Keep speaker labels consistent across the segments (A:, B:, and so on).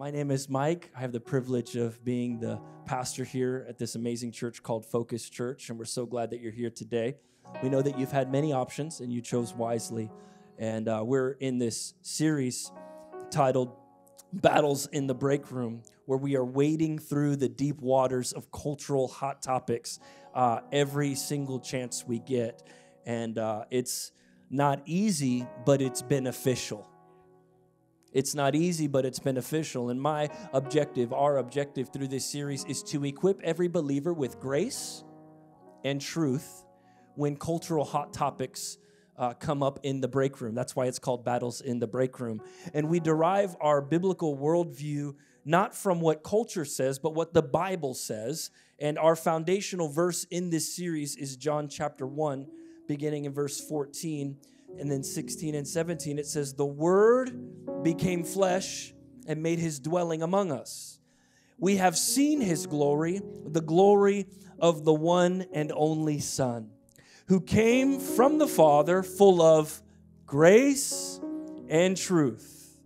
A: my name is Mike. I have the privilege of being the pastor here at this amazing church called Focus Church, and we're so glad that you're here today. We know that you've had many options and you chose wisely. And uh, we're in this series titled Battles in the Break Room, where we are wading through the deep waters of cultural hot topics uh, every single chance we get. And uh, it's not easy, but it's beneficial. It's not easy, but it's beneficial. And my objective, our objective through this series, is to equip every believer with grace and truth when cultural hot topics uh, come up in the break room. That's why it's called Battles in the Break Room. And we derive our biblical worldview not from what culture says, but what the Bible says. And our foundational verse in this series is John chapter 1, beginning in verse 14 and then 16 and 17, it says, The Word became flesh and made his dwelling among us. We have seen his glory, the glory of the one and only Son, who came from the Father full of grace and truth.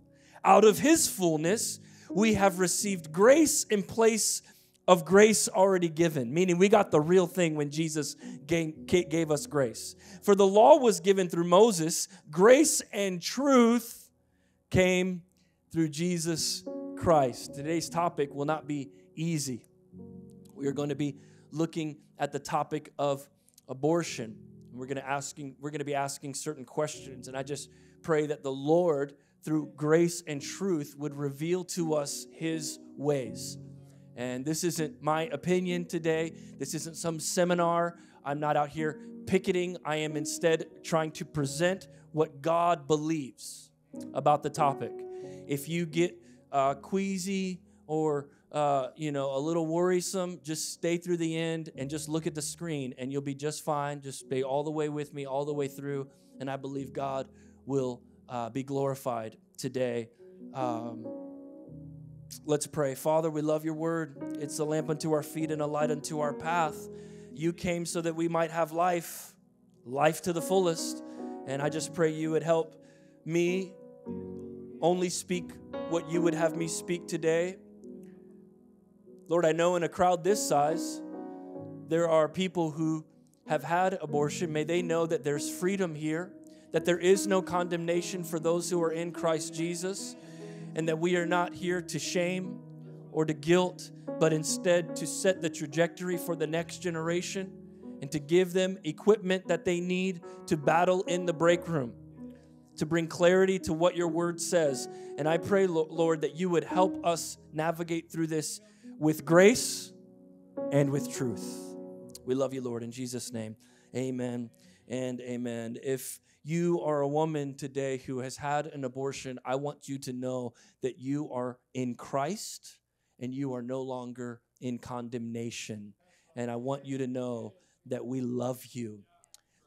A: Out of his fullness, we have received grace in place of grace already given, meaning we got the real thing when Jesus gave, gave us grace. For the law was given through Moses, grace and truth came through Jesus Christ. Today's topic will not be easy. We are going to be looking at the topic of abortion. We're going to asking we're going to be asking certain questions and I just pray that the Lord through grace and truth would reveal to us his ways. And this isn't my opinion today. This isn't some seminar. I'm not out here picketing. I am instead trying to present what God believes about the topic. If you get uh, queasy or uh, you know a little worrisome, just stay through the end and just look at the screen, and you'll be just fine. Just stay all the way with me, all the way through, and I believe God will uh, be glorified today. Um, Let's pray. Father, we love your word. It's a lamp unto our feet and a light unto our path. You came so that we might have life, life to the fullest. And I just pray you would help me only speak what you would have me speak today. Lord, I know in a crowd this size, there are people who have had abortion. May they know that there's freedom here, that there is no condemnation for those who are in Christ Jesus and that we are not here to shame or to guilt, but instead to set the trajectory for the next generation and to give them equipment that they need to battle in the break room, to bring clarity to what your word says. And I pray, Lord, that you would help us navigate through this with grace and with truth. We love you, Lord, in Jesus' name. Amen and amen. If you are a woman today who has had an abortion, I want you to know that you are in Christ and you are no longer in condemnation. And I want you to know that we love you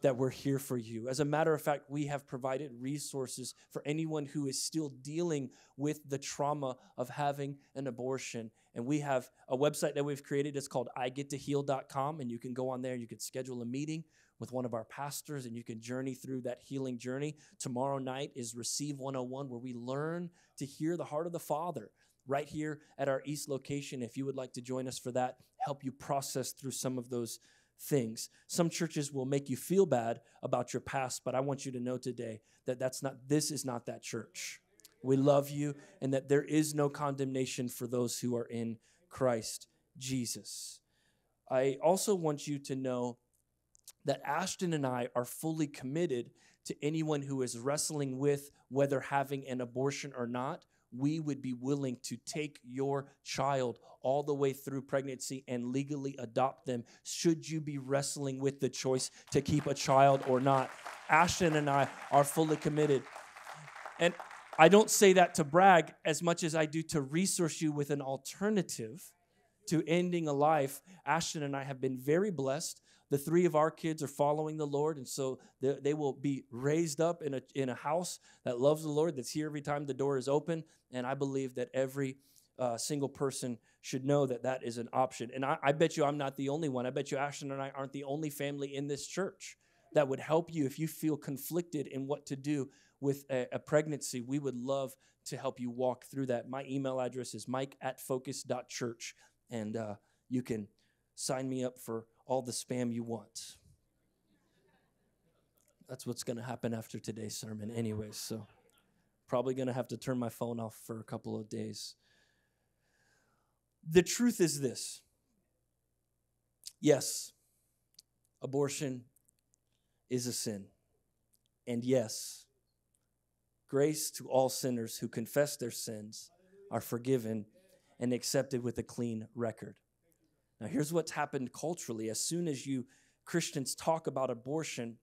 A: that we're here for you. As a matter of fact, we have provided resources for anyone who is still dealing with the trauma of having an abortion. And we have a website that we've created. It's called igettoheal.com. And you can go on there, you can schedule a meeting with one of our pastors, and you can journey through that healing journey. Tomorrow night is Receive 101, where we learn to hear the heart of the Father right here at our East location. If you would like to join us for that, help you process through some of those things. Some churches will make you feel bad about your past, but I want you to know today that that's not this is not that church. We love you and that there is no condemnation for those who are in Christ Jesus. I also want you to know that Ashton and I are fully committed to anyone who is wrestling with whether having an abortion or not. We would be willing to take your child all the way through pregnancy and legally adopt them should you be wrestling with the choice to keep a child or not. Ashton and I are fully committed. And I don't say that to brag as much as I do to resource you with an alternative to ending a life. Ashton and I have been very blessed the three of our kids are following the Lord, and so they, they will be raised up in a, in a house that loves the Lord, that's here every time the door is open. And I believe that every uh, single person should know that that is an option. And I, I, bet you I'm not the only one. I bet you Ashton and I aren't the only family in this church that would help you if you feel conflicted in what to do with a, a pregnancy. We would love to help you walk through that. My email address is mike at focus.church, and uh, you can sign me up for all the spam you want. That's what's going to happen after today's sermon, anyways. So, probably going to have to turn my phone off for a couple of days. The truth is this yes, abortion is a sin. And yes, grace to all sinners who confess their sins are forgiven and accepted with a clean record. Now, here's what's happened culturally. As soon as you Christians talk about abortion,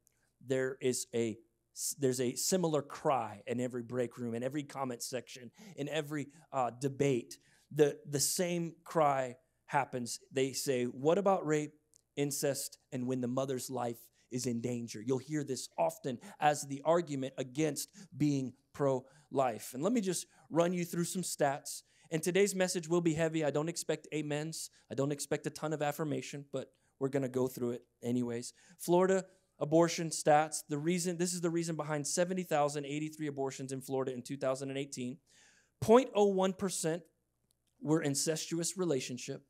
A: there is a there's a similar cry in every break room, in every comment section, in every uh, debate. The, the same cry happens. They say, What about rape, incest, and when the mother's life is in danger? You'll hear this often as the argument against being pro life. And let me just run you through some stats and today's message will be heavy. I don't expect amens. I don't expect a ton of affirmation, but we're going to go through it anyways. Florida abortion stats. The reason this is the reason behind 70,083 abortions in Florida in 2018. 0.01% were incestuous relationship.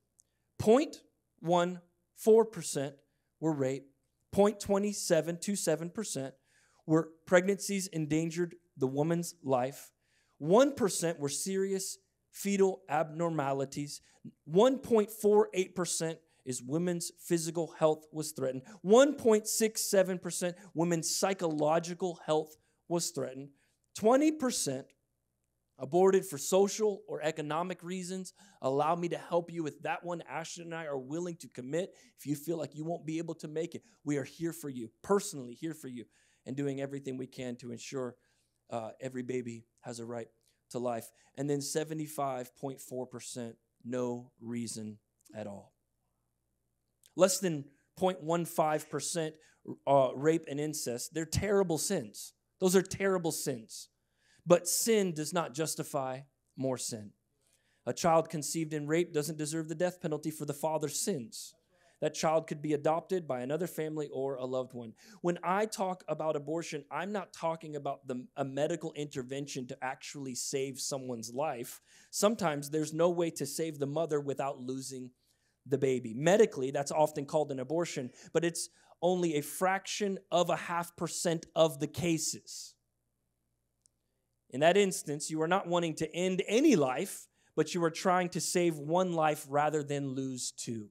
A: 0.14% were rape. 0.2727% were pregnancies endangered the woman's life. 1% were serious fetal abnormalities. 1.48% is women's physical health was threatened. 1.67% women's psychological health was threatened. 20% aborted for social or economic reasons. Allow me to help you with that one. Ashton and I are willing to commit if you feel like you won't be able to make it. We are here for you, personally here for you, and doing everything we can to ensure uh, every baby has a right to life. And then 75.4% no reason at all. Less than 0.15% uh, rape and incest, they're terrible sins. Those are terrible sins. But sin does not justify more sin. A child conceived in rape doesn't deserve the death penalty for the father's sins. That child could be adopted by another family or a loved one. When I talk about abortion, I'm not talking about the, a medical intervention to actually save someone's life. Sometimes there's no way to save the mother without losing the baby. Medically, that's often called an abortion, but it's only a fraction of a half percent of the cases. In that instance, you are not wanting to end any life, but you are trying to save one life rather than lose two.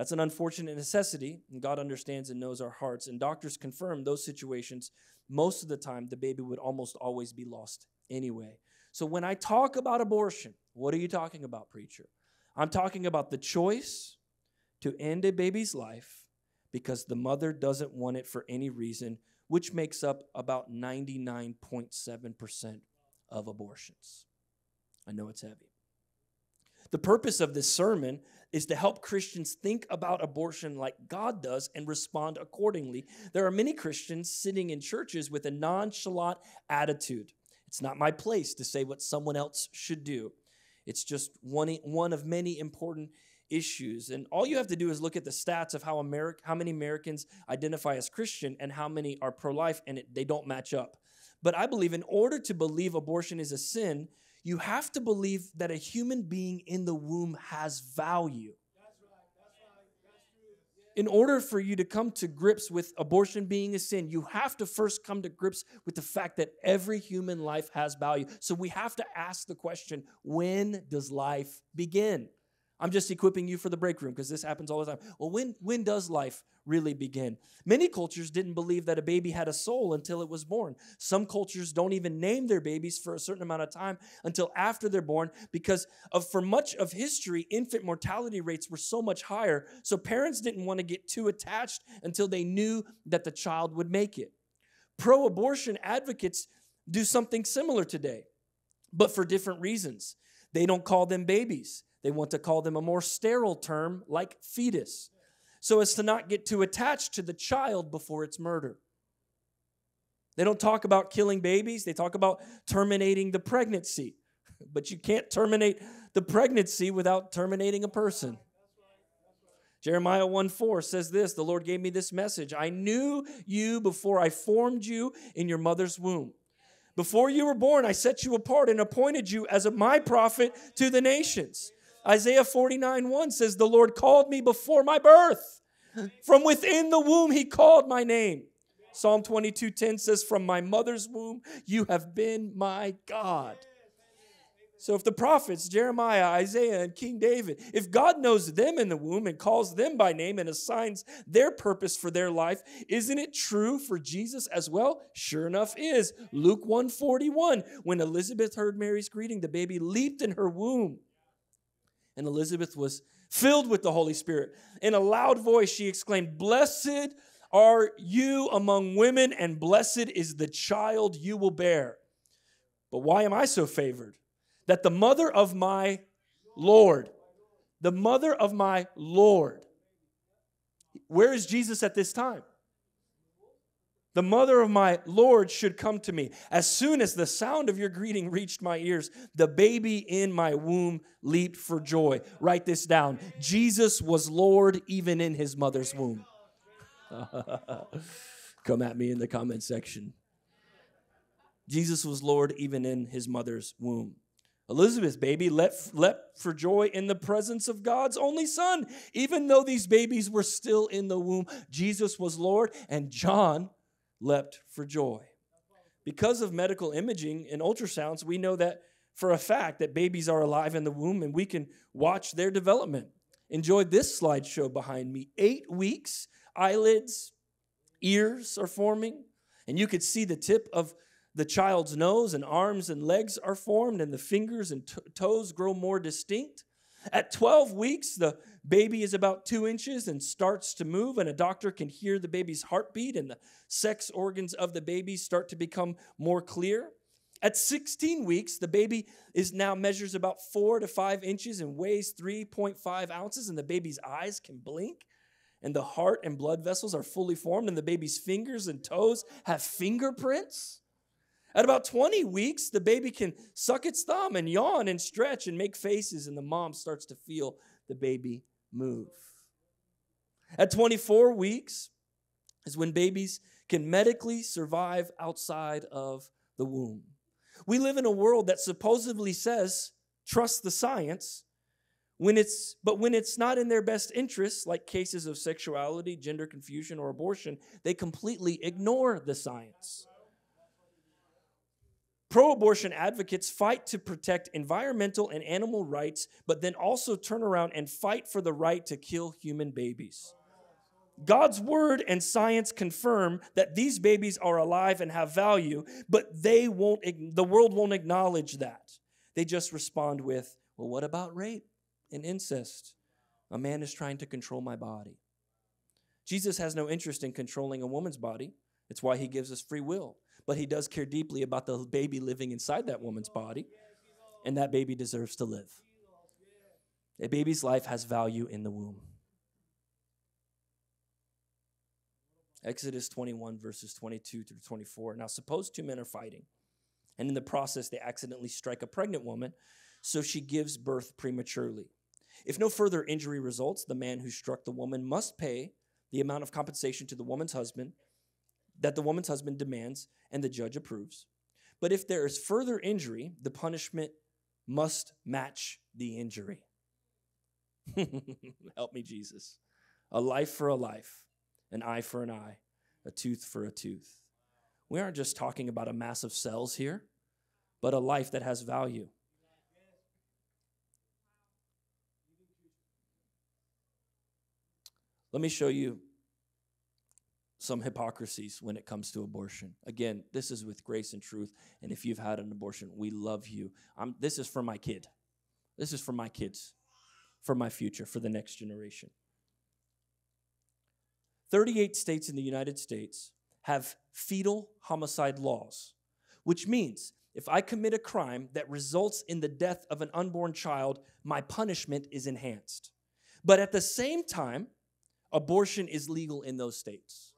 A: That's an unfortunate necessity, and God understands and knows our hearts. And doctors confirm those situations, most of the time, the baby would almost always be lost anyway. So when I talk about abortion, what are you talking about, preacher? I'm talking about the choice to end a baby's life because the mother doesn't want it for any reason, which makes up about 99.7% of abortions. I know it's heavy. The purpose of this sermon is to help Christians think about abortion like God does and respond accordingly. There are many Christians sitting in churches with a nonchalant attitude. It's not my place to say what someone else should do. It's just one, one of many important issues. And all you have to do is look at the stats of how America, how many Americans identify as Christian and how many are pro-life, and it, they don't match up. But I believe in order to believe abortion is a sin, you have to believe that a human being in the womb has value. In order for you to come to grips with abortion being a sin, you have to first come to grips with the fact that every human life has value. So we have to ask the question when does life begin? I'm just equipping you for the break room because this happens all the time. Well, when, when does life really begin? Many cultures didn't believe that a baby had a soul until it was born. Some cultures don't even name their babies for a certain amount of time until after they're born because of, for much of history, infant mortality rates were so much higher. So parents didn't want to get too attached until they knew that the child would make it. Pro abortion advocates do something similar today, but for different reasons. They don't call them babies they want to call them a more sterile term like fetus, so as to not get too attached to the child before its murder. They don't talk about killing babies, they talk about terminating the pregnancy. But you can't terminate the pregnancy without terminating a person. Jeremiah 1 4 says this The Lord gave me this message I knew you before I formed you in your mother's womb. Before you were born, I set you apart and appointed you as a, my prophet to the nations. Isaiah 49 1 says, The Lord called me before my birth. From within the womb, he called my name. Psalm 22 10 says, From my mother's womb, you have been my God. So if the prophets, Jeremiah, Isaiah, and King David, if God knows them in the womb and calls them by name and assigns their purpose for their life, isn't it true for Jesus as well? Sure enough is. Luke 141, when Elizabeth heard Mary's greeting, the baby leaped in her womb. And Elizabeth was filled with the Holy Spirit. In a loud voice, she exclaimed, Blessed are you among women, and blessed is the child you will bear. But why am I so favored? That the mother of my Lord, the mother of my Lord, where is Jesus at this time? The mother of my Lord should come to me. As soon as the sound of your greeting reached my ears, the baby in my womb leaped for joy. Write this down Jesus was Lord even in his mother's womb. come at me in the comment section. Jesus was Lord even in his mother's womb. Elizabeth's baby leapt, leapt for joy in the presence of God's only son. Even though these babies were still in the womb, Jesus was Lord, and John leapt for joy. Because of medical imaging and ultrasounds, we know that for a fact that babies are alive in the womb and we can watch their development. Enjoy this slideshow behind me. Eight weeks, eyelids, ears are forming, and you could see the tip of the child's nose and arms and legs are formed, and the fingers and t- toes grow more distinct. At 12 weeks, the baby is about two inches and starts to move, and a doctor can hear the baby's heartbeat, and the sex organs of the baby start to become more clear. At 16 weeks, the baby is now measures about four to five inches and weighs 3.5 ounces, and the baby's eyes can blink, and the heart and blood vessels are fully formed, and the baby's fingers and toes have fingerprints. At about 20 weeks, the baby can suck its thumb and yawn and stretch and make faces, and the mom starts to feel the baby move. At 24 weeks is when babies can medically survive outside of the womb. We live in a world that supposedly says, trust the science, when it's, but when it's not in their best interests, like cases of sexuality, gender confusion, or abortion, they completely ignore the science. Pro abortion advocates fight to protect environmental and animal rights, but then also turn around and fight for the right to kill human babies. God's word and science confirm that these babies are alive and have value, but they won't the world won't acknowledge that. They just respond with, "Well, what about rape and incest? A man is trying to control my body." Jesus has no interest in controlling a woman's body. It's why he gives us free will but he does care deeply about the baby living inside that woman's body, and that baby deserves to live. A baby's life has value in the womb. Exodus 21, verses 22 through 24. Now, suppose two men are fighting, and in the process, they accidentally strike a pregnant woman, so she gives birth prematurely. If no further injury results, the man who struck the woman must pay the amount of compensation to the woman's husband that the woman's husband demands and the judge approves. But if there is further injury, the punishment must match the injury. Help me, Jesus. A life for a life, an eye for an eye, a tooth for a tooth. We aren't just talking about a mass of cells here, but a life that has value. Let me show you some hypocrisies when it comes to abortion. Again, this is with grace and truth. And if you've had an abortion, we love you. I'm, this is for my kid. This is for my kids, for my future, for the next generation. 38 states in the United States have fetal homicide laws, which means if I commit a crime that results in the death of an unborn child, my punishment is enhanced. But at the same time, abortion is legal in those states.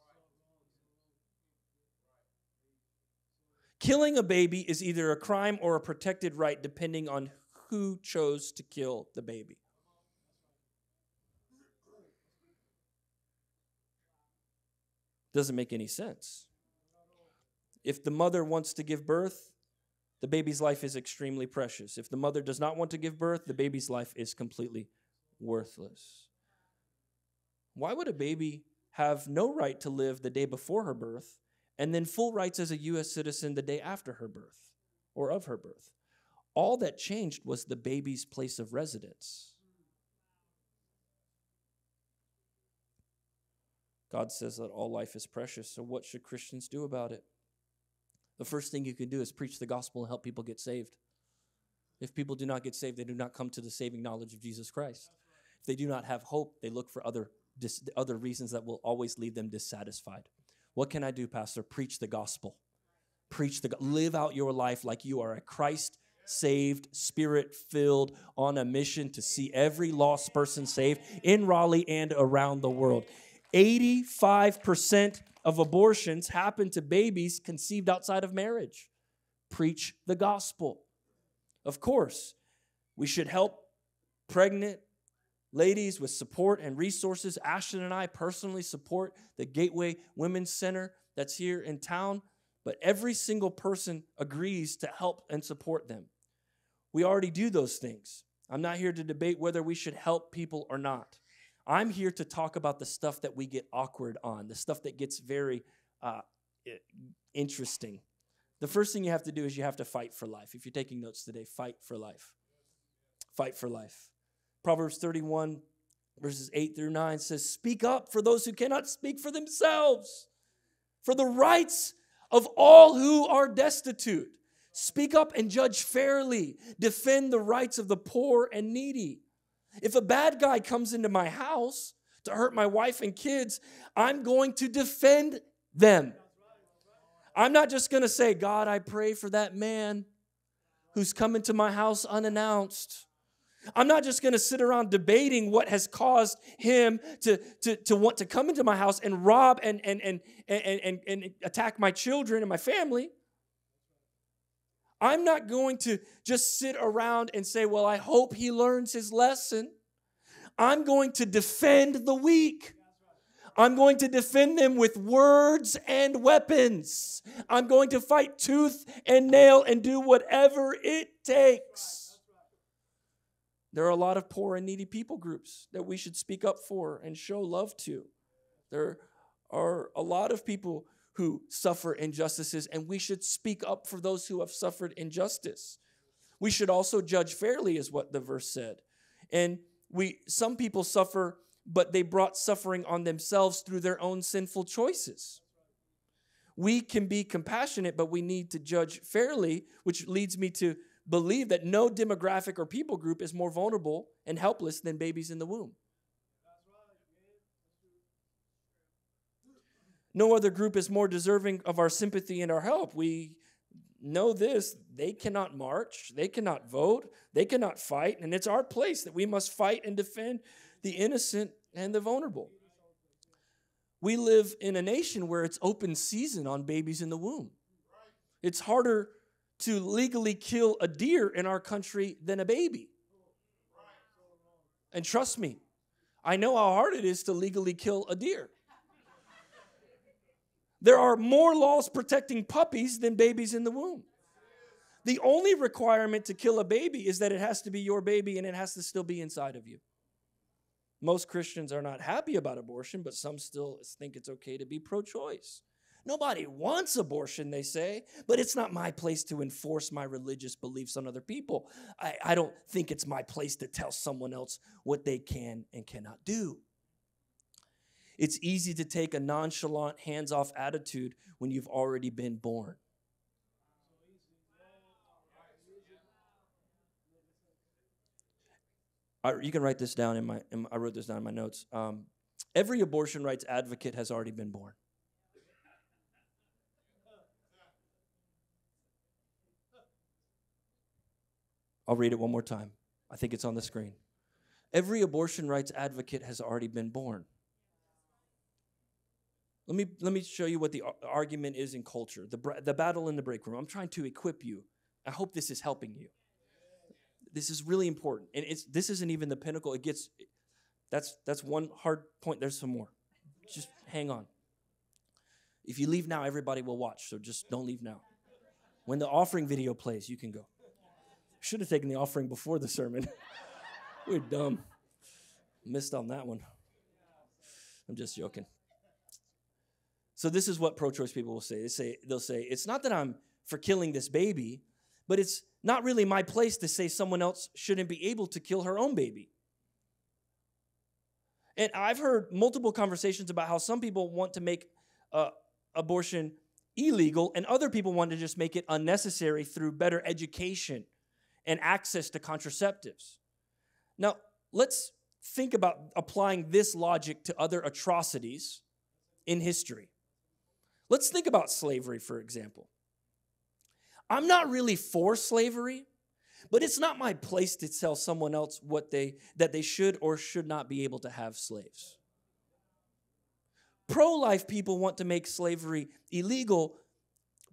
A: Killing a baby is either a crime or a protected right, depending on who chose to kill the baby. Doesn't make any sense. If the mother wants to give birth, the baby's life is extremely precious. If the mother does not want to give birth, the baby's life is completely worthless. Why would a baby have no right to live the day before her birth and then full rights as a U.S. citizen the day after her birth or of her birth. All that changed was the baby's place of residence. God says that all life is precious, so what should Christians do about it? The first thing you can do is preach the gospel and help people get saved. If people do not get saved, they do not come to the saving knowledge of Jesus Christ. If they do not have hope, they look for other, dis- other reasons that will always leave them dissatisfied. What can I do, Pastor? Preach the gospel. Preach the live out your life like you are a Christ saved, spirit filled, on a mission to see every lost person saved in Raleigh and around the world. 85% of abortions happen to babies conceived outside of marriage. Preach the gospel. Of course, we should help pregnant ladies with support and resources. Ashton and I personally support the Gateway Women's Center that's here in town, but every single person agrees to help and support them. We already do those things. I'm not here to debate whether we should help people or not. I'm here to talk about the stuff that we get awkward on, the stuff that gets very uh, interesting. The first thing you have to do is you have to fight for life. If you're taking notes today, fight for life. Fight for life. Proverbs 31, verses 8 through 9 says, Speak up for those who cannot speak for themselves, for the rights of all who are destitute. Speak up and judge fairly, defend the rights of the poor and needy. If a bad guy comes into my house to hurt my wife and kids, I'm going to defend them. I'm not just going to say, God, I pray for that man who's come into my house unannounced. I'm not just going to sit around debating what has caused him to, to, to want to come into my house and rob and, and, and, and, and, and attack my children and my family. I'm not going to just sit around and say, Well, I hope he learns his lesson. I'm going to defend the weak. I'm going to defend them with words and weapons. I'm going to fight tooth and nail and do whatever it takes. There are a lot of poor and needy people groups that we should speak up for and show love to. There are a lot of people who suffer injustices, and we should speak up for those who have suffered injustice. We should also judge fairly, is what the verse said. And we some people suffer, but they brought suffering on themselves through their own sinful choices. We can be compassionate, but we need to judge fairly, which leads me to believe that no demographic or people group is more vulnerable and helpless than babies in the womb. No other group is more deserving of our sympathy and our help. We know this they cannot march, they cannot vote, they cannot fight, and it's our place that we must fight and defend the innocent and the vulnerable. We live in a nation where it's open season on babies in the womb. It's harder to legally kill a deer in our country than a baby. And trust me, I know how hard it is to legally kill a deer. There are more laws protecting puppies than babies in the womb. The only requirement to kill a baby is that it has to be your baby and it has to still be inside of you. Most Christians are not happy about abortion, but some still think it's okay to be pro choice. Nobody wants abortion, they say, but it's not my place to enforce my religious beliefs on other people. I, I don't think it's my place to tell someone else what they can and cannot do. It's easy to take a nonchalant, hands off attitude when you've already been born. I, you can write this down in my, in, I wrote this down in my notes. Um, every abortion rights advocate has already been born. I'll read it one more time. I think it's on the screen. Every abortion rights advocate has already been born. Let me, let me show you what the argument is in culture, the, the battle in the break room. I'm trying to equip you. I hope this is helping you. This is really important. And it's, this isn't even the pinnacle. It gets, that's, that's one hard point. There's some more. Just hang on. If you leave now, everybody will watch, so just don't leave now. When the offering video plays, you can go. Should have taken the offering before the sermon. We're dumb. Missed on that one. I'm just joking. So this is what pro-choice people will say. They say they'll say it's not that I'm for killing this baby, but it's not really my place to say someone else shouldn't be able to kill her own baby. And I've heard multiple conversations about how some people want to make uh, abortion illegal and other people want to just make it unnecessary through better education and access to contraceptives. Now, let's think about applying this logic to other atrocities in history. Let's think about slavery, for example. I'm not really for slavery, but it's not my place to tell someone else what they that they should or should not be able to have slaves. Pro-life people want to make slavery illegal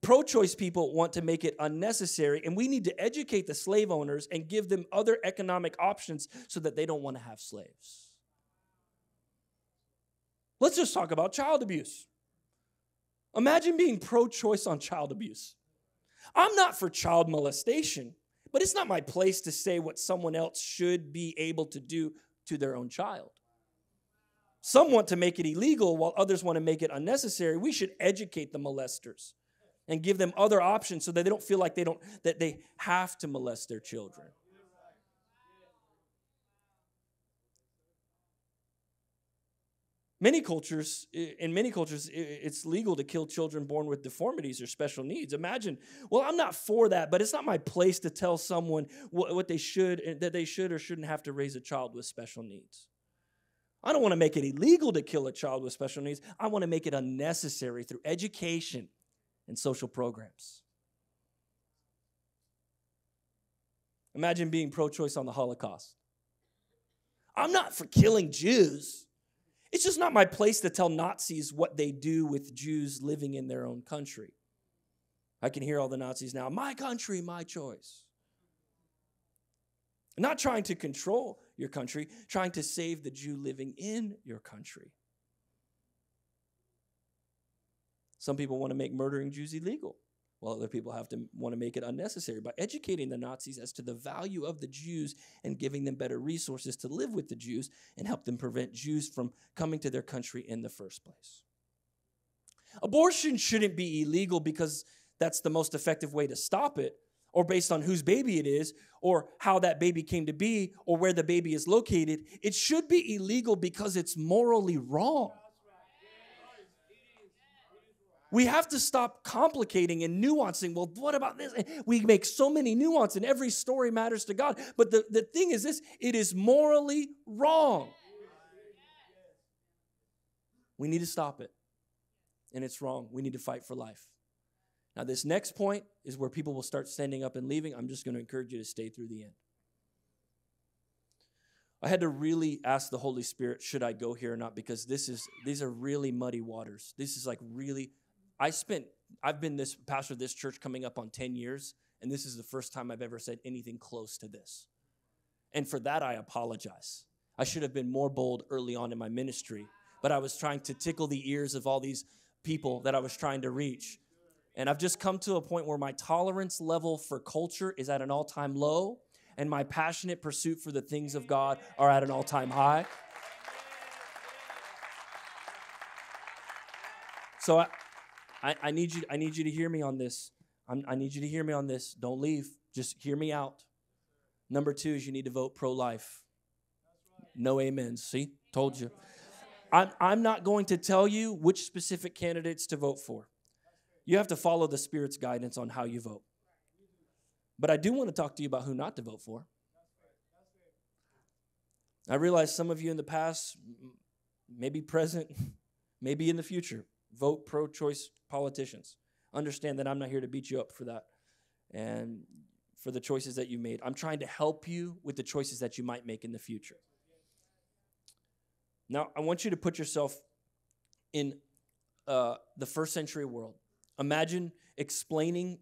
A: pro choice people want to make it unnecessary, and we need to educate the slave owners and give them other economic options so that they don't want to have slaves. Let's just talk about child abuse. Imagine being pro choice on child abuse. I'm not for child molestation, but it's not my place to say what someone else should be able to do to their own child. Some want to make it illegal while others want to make it unnecessary. We should educate the molesters and give them other options so that they don't feel like they don't that they have to molest their children. Many cultures, in many cultures, it's legal to kill children born with deformities or special needs. Imagine, well, I'm not for that, but it's not my place to tell someone what they should, eh, that they should or shouldn't have to raise a child with special needs. I don't want to make it illegal to kill a child with special needs. I want to make it unnecessary through education and social programs. Imagine being pro choice on the Holocaust. I'm not for killing Jews. It's just not my place to tell Nazis what they do with Jews living in their own country. I can hear all the Nazis now. My country, my choice. Not trying to control your country, trying to save the Jew living in your country. Some people want to make murdering Jews illegal, while other people have to want to make it unnecessary by educating the Nazis as to the value of the Jews and giving them better resources to live with the Jews and help them prevent Jews from coming to their country in the first place. Abortion shouldn't be illegal because that's the most effective way to stop it, or based on whose baby it is, or how that baby came to be, or where the baby is located. It should be illegal because it's morally wrong. We have to stop complicating and nuancing. Well, what about this? We make so many nuance and every story matters to God. But the, the thing is this it is morally wrong. We need to stop it. And it's wrong. We need to fight for life. Now, this next point is where people will start standing up and leaving. I'm just going to encourage you to stay through the end. I had to really ask the Holy Spirit, should I go here or not? Because this is these are really muddy waters. This is like really I spent, I've been this pastor of this church coming up on 10 years, and this is the first time I've ever said anything close to this. And for that, I apologize. I should have been more bold early on in my ministry, but I was trying to tickle the ears of all these people that I was trying to reach. And I've just come to a point where my tolerance level for culture is at an all time low, and my passionate pursuit for the things of God are at an all time high. So I, I, I need you. I need you to hear me on this. I'm, I need you to hear me on this. Don't leave. Just hear me out. Number two is you need to vote pro-life. No amens. See, told you. I'm, I'm not going to tell you which specific candidates to vote for. You have to follow the Spirit's guidance on how you vote. But I do want to talk to you about who not to vote for. I realize some of you in the past, maybe present, maybe in the future, vote pro choice politicians. Understand that I'm not here to beat you up for that and for the choices that you made. I'm trying to help you with the choices that you might make in the future. Now, I want you to put yourself in uh, the first century world. Imagine explaining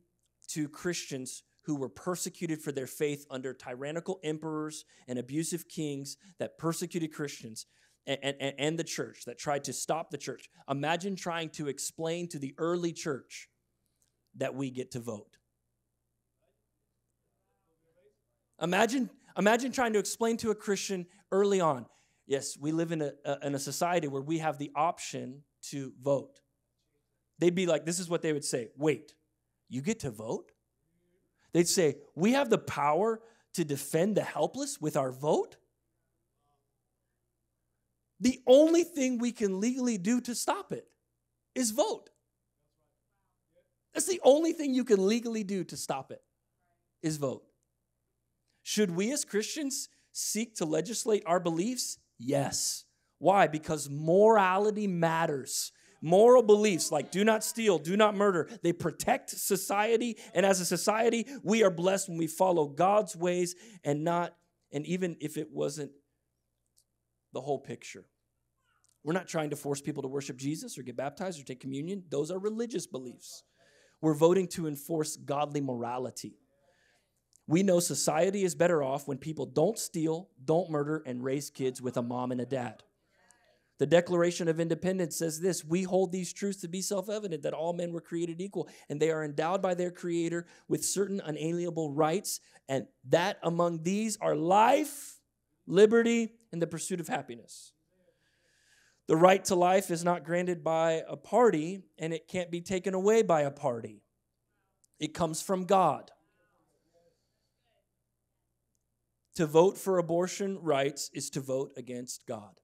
A: to Christians who were persecuted for their faith under tyrannical emperors and abusive kings that persecuted Christians and, and, and the church that tried to stop the church. Imagine trying to explain to the early church that we get to vote. Imagine, imagine trying to explain to a Christian early on yes, we live in a, a, in a society where we have the option to vote. They'd be like, this is what they would say wait, you get to vote? They'd say, we have the power to defend the helpless with our vote? The only thing we can legally do to stop it is vote. That's the only thing you can legally do to stop it is vote. Should we as Christians seek to legislate our beliefs? Yes. Why? Because morality matters. Moral beliefs like do not steal, do not murder, they protect society. And as a society, we are blessed when we follow God's ways and not, and even if it wasn't the whole picture. We're not trying to force people to worship Jesus or get baptized or take communion. Those are religious beliefs. We're voting to enforce godly morality. We know society is better off when people don't steal, don't murder, and raise kids with a mom and a dad. The Declaration of Independence says this We hold these truths to be self evident that all men were created equal, and they are endowed by their Creator with certain unalienable rights, and that among these are life, liberty, in the pursuit of happiness. The right to life is not granted by a party, and it can't be taken away by a party. It comes from God. To vote for abortion rights is to vote against God.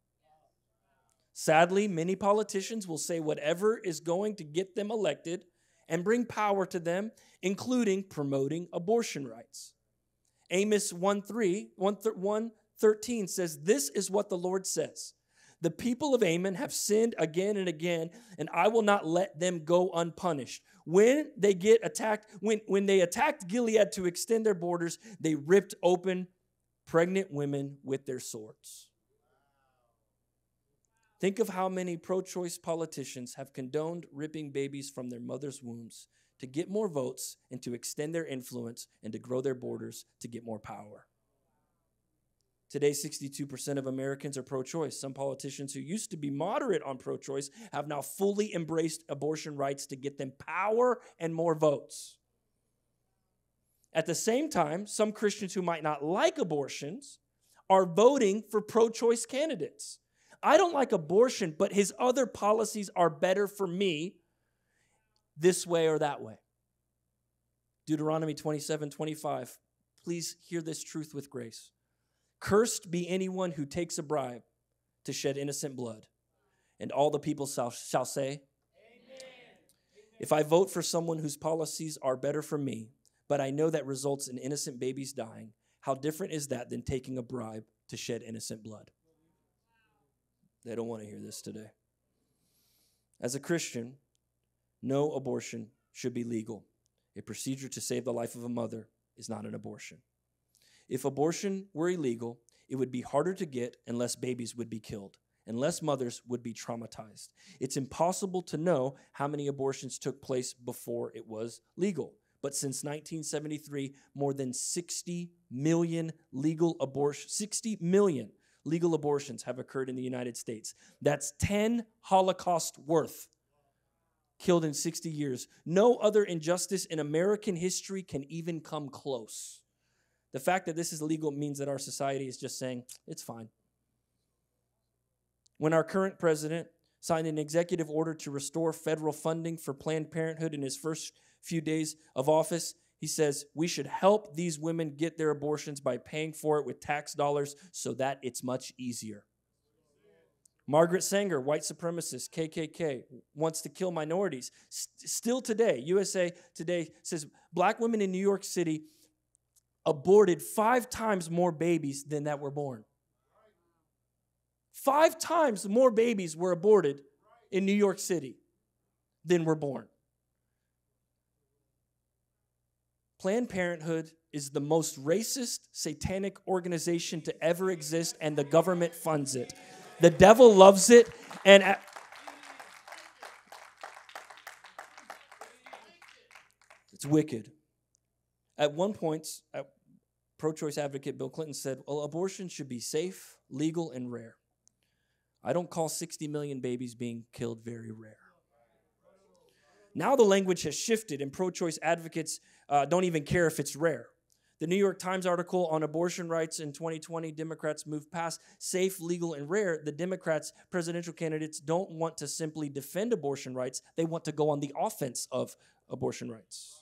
A: Sadly, many politicians will say whatever is going to get them elected and bring power to them, including promoting abortion rights. Amos 1 3, 1, 1 13 says, This is what the Lord says. The people of Ammon have sinned again and again, and I will not let them go unpunished. When they get attacked, when, when they attacked Gilead to extend their borders, they ripped open pregnant women with their swords. Think of how many pro choice politicians have condoned ripping babies from their mother's wombs to get more votes and to extend their influence and to grow their borders to get more power. Today, 62% of Americans are pro choice. Some politicians who used to be moderate on pro choice have now fully embraced abortion rights to get them power and more votes. At the same time, some Christians who might not like abortions are voting for pro choice candidates. I don't like abortion, but his other policies are better for me this way or that way. Deuteronomy 27 25. Please hear this truth with grace. Cursed be anyone who takes a bribe to shed innocent blood. And all the people shall, shall say, If I vote for someone whose policies are better for me, but I know that results in innocent babies dying, how different is that than taking a bribe to shed innocent blood? They don't want to hear this today. As a Christian, no abortion should be legal. A procedure to save the life of a mother is not an abortion. If abortion were illegal, it would be harder to get and less babies would be killed and less mothers would be traumatized. It's impossible to know how many abortions took place before it was legal. But since 1973, more than 60 million legal abortions, 60 million legal abortions have occurred in the United States. That's 10 Holocaust worth killed in 60 years. No other injustice in American history can even come close. The fact that this is legal means that our society is just saying, it's fine. When our current president signed an executive order to restore federal funding for Planned Parenthood in his first few days of office, he says, We should help these women get their abortions by paying for it with tax dollars so that it's much easier. Margaret Sanger, white supremacist, KKK, wants to kill minorities. S- still today, USA Today says black women in New York City aborted five times more babies than that were born. Five times more babies were aborted in New York City than were born. Planned Parenthood is the most racist, satanic organization to ever exist, and the government funds it. The devil loves it, and. it's wicked. At one point, at pro choice advocate Bill Clinton said, Well, abortion should be safe, legal, and rare. I don't call 60 million babies being killed very rare. Now the language has shifted, and pro choice advocates uh, don't even care if it's rare. The New York Times article on abortion rights in 2020 Democrats move past safe, legal, and rare. The Democrats' presidential candidates don't want to simply defend abortion rights, they want to go on the offense of abortion rights.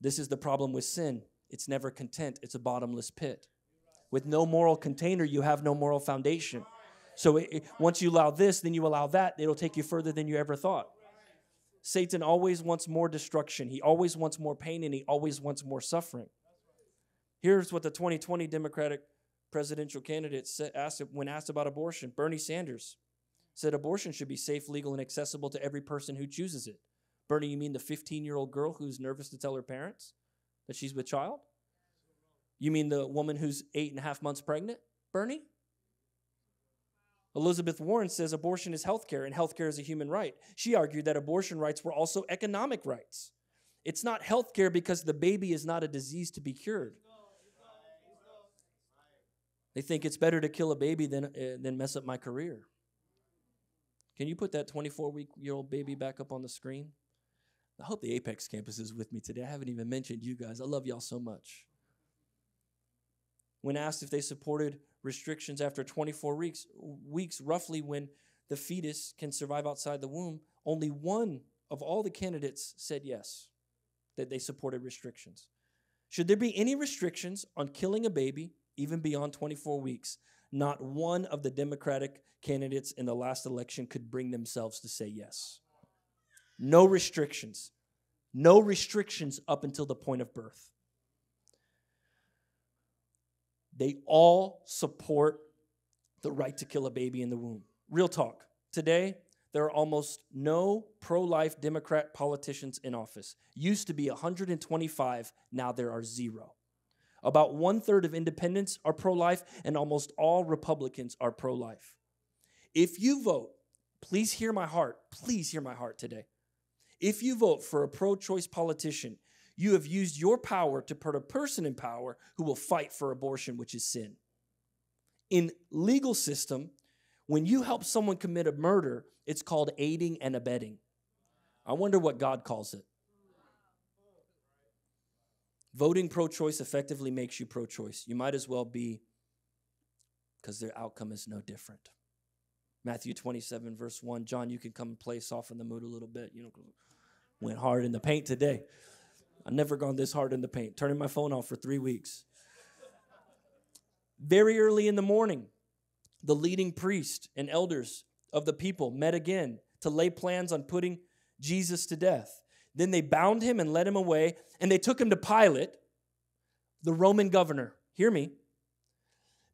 A: This is the problem with sin it's never content. It's a bottomless pit. With no moral container, you have no moral foundation. So it, it, once you allow this, then you allow that, it'll take you further than you ever thought. Satan always wants more destruction, he always wants more pain, and he always wants more suffering. Here's what the 2020 Democratic presidential candidate said, asked, when asked about abortion Bernie Sanders said abortion should be safe, legal, and accessible to every person who chooses it. Bernie, you mean the 15 year old girl who's nervous to tell her parents? that she's with child? You mean the woman who's eight and a half months pregnant, Bernie? Elizabeth Warren says abortion is healthcare and healthcare is a human right. She argued that abortion rights were also economic rights. It's not healthcare because the baby is not a disease to be cured. They think it's better to kill a baby than, uh, than mess up my career. Can you put that 24 week year old baby back up on the screen? I hope the Apex campus is with me today. I haven't even mentioned you guys. I love y'all so much. When asked if they supported restrictions after 24 weeks, weeks roughly when the fetus can survive outside the womb, only one of all the candidates said yes, that they supported restrictions. Should there be any restrictions on killing a baby even beyond 24 weeks? Not one of the Democratic candidates in the last election could bring themselves to say yes. No restrictions. No restrictions up until the point of birth. They all support the right to kill a baby in the womb. Real talk. Today, there are almost no pro life Democrat politicians in office. Used to be 125, now there are zero. About one third of independents are pro life, and almost all Republicans are pro life. If you vote, please hear my heart. Please hear my heart today. If you vote for a pro choice politician, you have used your power to put a person in power who will fight for abortion, which is sin. In legal system, when you help someone commit a murder, it's called aiding and abetting. I wonder what God calls it. Voting pro choice effectively makes you pro choice. You might as well be, because their outcome is no different. Matthew 27, verse 1. John, you can come and play, soften the mood a little bit. You know, went hard in the paint today. I've never gone this hard in the paint, turning my phone off for three weeks. Very early in the morning, the leading priest and elders of the people met again to lay plans on putting Jesus to death. Then they bound him and led him away, and they took him to Pilate, the Roman governor. Hear me.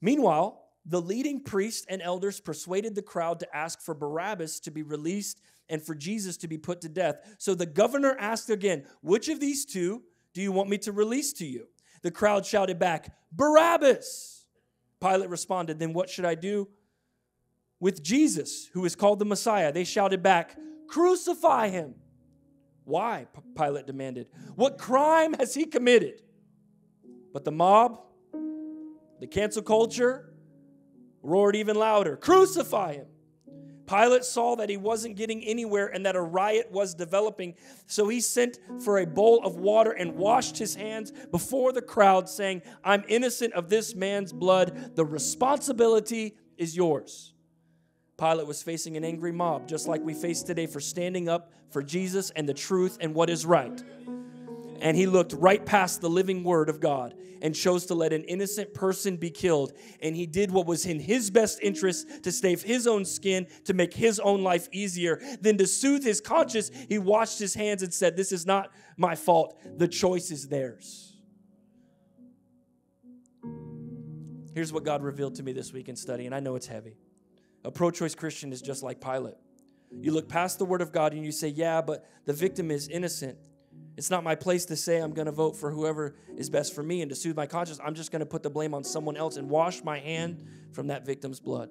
A: Meanwhile, the leading priests and elders persuaded the crowd to ask for Barabbas to be released and for Jesus to be put to death. So the governor asked again, Which of these two do you want me to release to you? The crowd shouted back, Barabbas! Pilate responded, Then what should I do with Jesus, who is called the Messiah? They shouted back, Crucify him! Why? Pilate demanded. What crime has he committed? But the mob, the cancel culture, roared even louder Crucify him! Pilate saw that he wasn't getting anywhere and that a riot was developing, so he sent for a bowl of water and washed his hands before the crowd, saying, I'm innocent of this man's blood. The responsibility is yours. Pilate was facing an angry mob, just like we face today for standing up for Jesus and the truth and what is right and he looked right past the living word of God and chose to let an innocent person be killed. And he did what was in his best interest to save his own skin, to make his own life easier. Then to soothe his conscience, he washed his hands and said, This is not my fault. The choice is theirs. Here's what God revealed to me this week in study, and I know it's heavy. A pro choice Christian is just like Pilate. You look past the word of God and you say, Yeah, but the victim is innocent. It's not my place to say I'm going to vote for whoever is best for me and to soothe my conscience. I'm just going to put the blame on someone else and wash my hand from that victim's blood.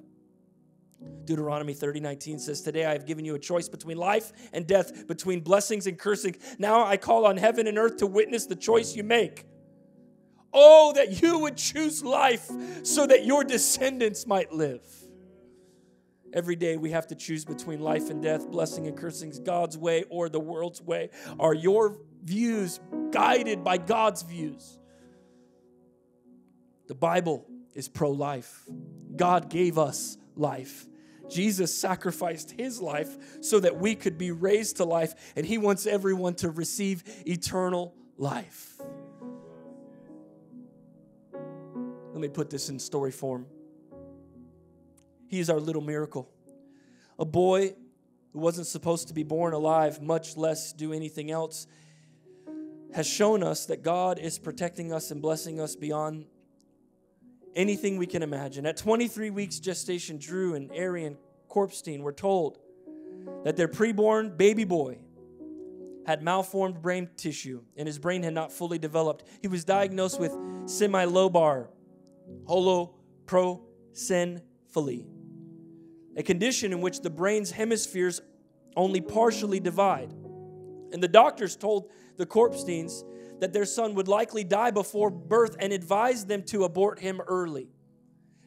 A: Deuteronomy 30 19 says, Today I have given you a choice between life and death, between blessings and cursing. Now I call on heaven and earth to witness the choice you make. Oh, that you would choose life so that your descendants might live. Every day we have to choose between life and death, blessing and cursings, God's way or the world's way. Are your views guided by God's views. The Bible is pro life. God gave us life. Jesus sacrificed his life so that we could be raised to life, and he wants everyone to receive eternal life. Let me put this in story form. He is our little miracle. A boy who wasn't supposed to be born alive, much less do anything else, has shown us that God is protecting us and blessing us beyond anything we can imagine. At 23 weeks gestation, Drew and Arian Korpstein were told that their preborn baby boy had malformed brain tissue and his brain had not fully developed. He was diagnosed with semilobar holoprosencephaly, a condition in which the brain's hemispheres only partially divide. And the doctors told the Corpsteins, that their son would likely die before birth and advised them to abort him early.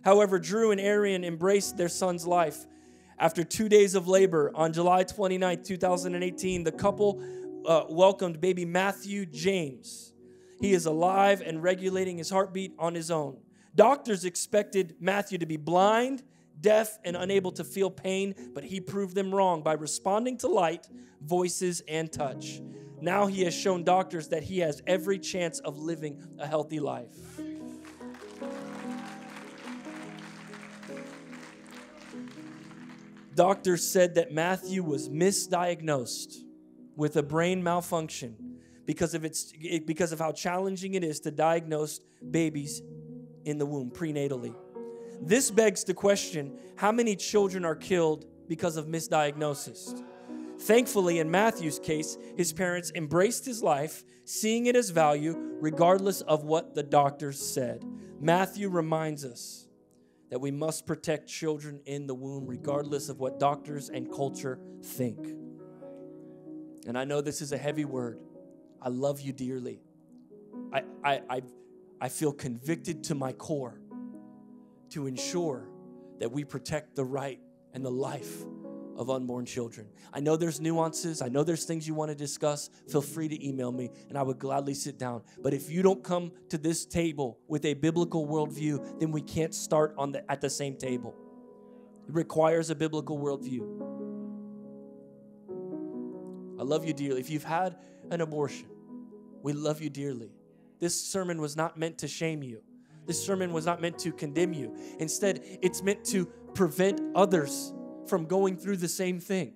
A: However, Drew and Arian embraced their son's life. After two days of labor, on July 29, 2018, the couple uh, welcomed baby Matthew James. He is alive and regulating his heartbeat on his own. Doctors expected Matthew to be blind, deaf, and unable to feel pain, but he proved them wrong by responding to light, voices, and touch. Now he has shown doctors that he has every chance of living a healthy life. Doctors said that Matthew was misdiagnosed with a brain malfunction because of its because of how challenging it is to diagnose babies in the womb prenatally. This begs the question, how many children are killed because of misdiagnosis? Thankfully, in Matthew's case, his parents embraced his life, seeing it as value, regardless of what the doctors said. Matthew reminds us that we must protect children in the womb, regardless of what doctors and culture think. And I know this is a heavy word. I love you dearly. I, I, I, I feel convicted to my core to ensure that we protect the right and the life of unborn children. I know there's nuances, I know there's things you want to discuss. Feel free to email me, and I would gladly sit down. But if you don't come to this table with a biblical worldview, then we can't start on the, at the same table. It requires a biblical worldview. I love you dearly. If you've had an abortion, we love you dearly. This sermon was not meant to shame you. This sermon was not meant to condemn you. Instead, it's meant to prevent others from going through the same thing.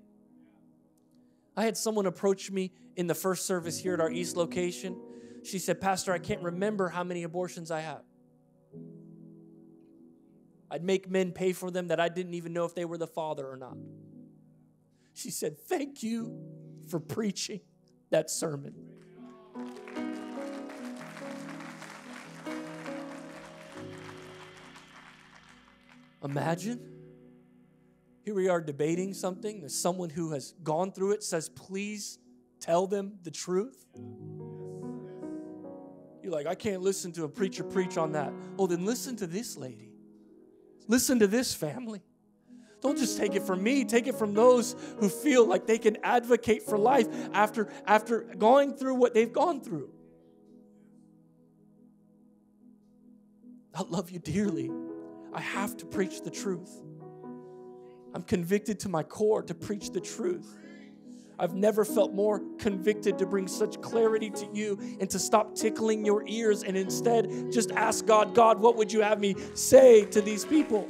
A: I had someone approach me in the first service here at our East location. She said, Pastor, I can't remember how many abortions I have. I'd make men pay for them that I didn't even know if they were the father or not. She said, Thank you for preaching that sermon. Imagine here we are debating something. There's someone who has gone through it, says, please tell them the truth. You're like, I can't listen to a preacher preach on that. Well, oh, then listen to this lady. Listen to this family. Don't just take it from me, take it from those who feel like they can advocate for life after, after going through what they've gone through. I love you dearly. I have to preach the truth. I'm convicted to my core to preach the truth. I've never felt more convicted to bring such clarity to you and to stop tickling your ears and instead just ask God, God, what would you have me say to these people?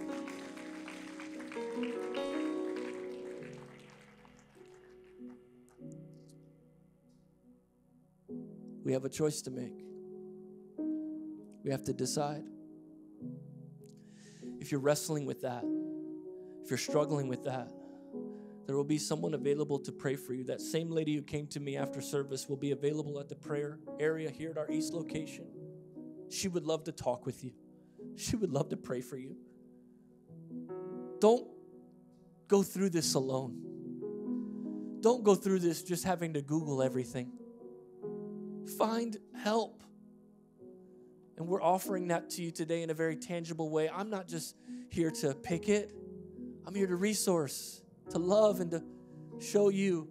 A: We have a choice to make. We have to decide. If you're wrestling with that, you're struggling with that, there will be someone available to pray for you. That same lady who came to me after service will be available at the prayer area here at our East location. She would love to talk with you, she would love to pray for you. Don't go through this alone. Don't go through this just having to Google everything. Find help. And we're offering that to you today in a very tangible way. I'm not just here to pick it. I'm here to resource, to love, and to show you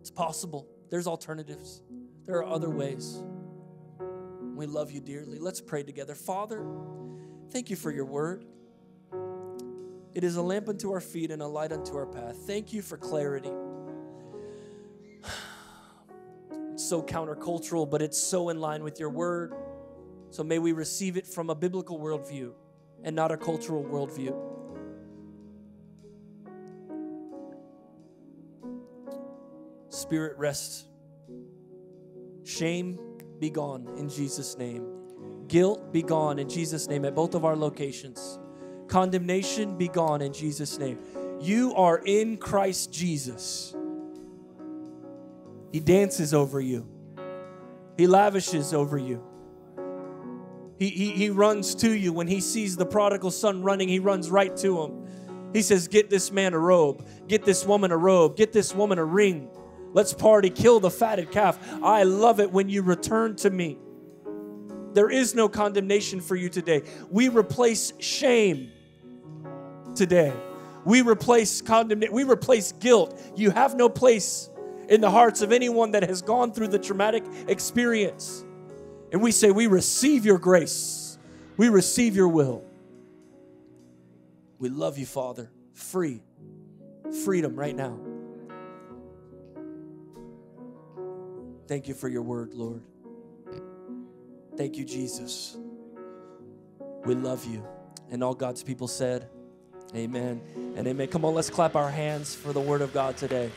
A: it's possible. There's alternatives, there are other ways. We love you dearly. Let's pray together. Father, thank you for your word. It is a lamp unto our feet and a light unto our path. Thank you for clarity. It's so countercultural, but it's so in line with your word. So may we receive it from a biblical worldview and not a cultural worldview. Spirit rest. Shame be gone in Jesus' name. Guilt be gone in Jesus' name at both of our locations. Condemnation be gone in Jesus' name. You are in Christ Jesus. He dances over you, He lavishes over you. He, he, he runs to you. When he sees the prodigal son running, he runs right to him. He says, Get this man a robe. Get this woman a robe. Get this woman a ring. Let's party, kill the fatted calf. I love it when you return to me. There is no condemnation for you today. We replace shame today. We replace condemnation, we replace guilt. You have no place in the hearts of anyone that has gone through the traumatic experience. And we say, We receive your grace, we receive your will. We love you, Father. Free, freedom right now. Thank you for your word, Lord. Thank you, Jesus. We love you. And all God's people said, Amen and amen. Come on, let's clap our hands for the word of God today.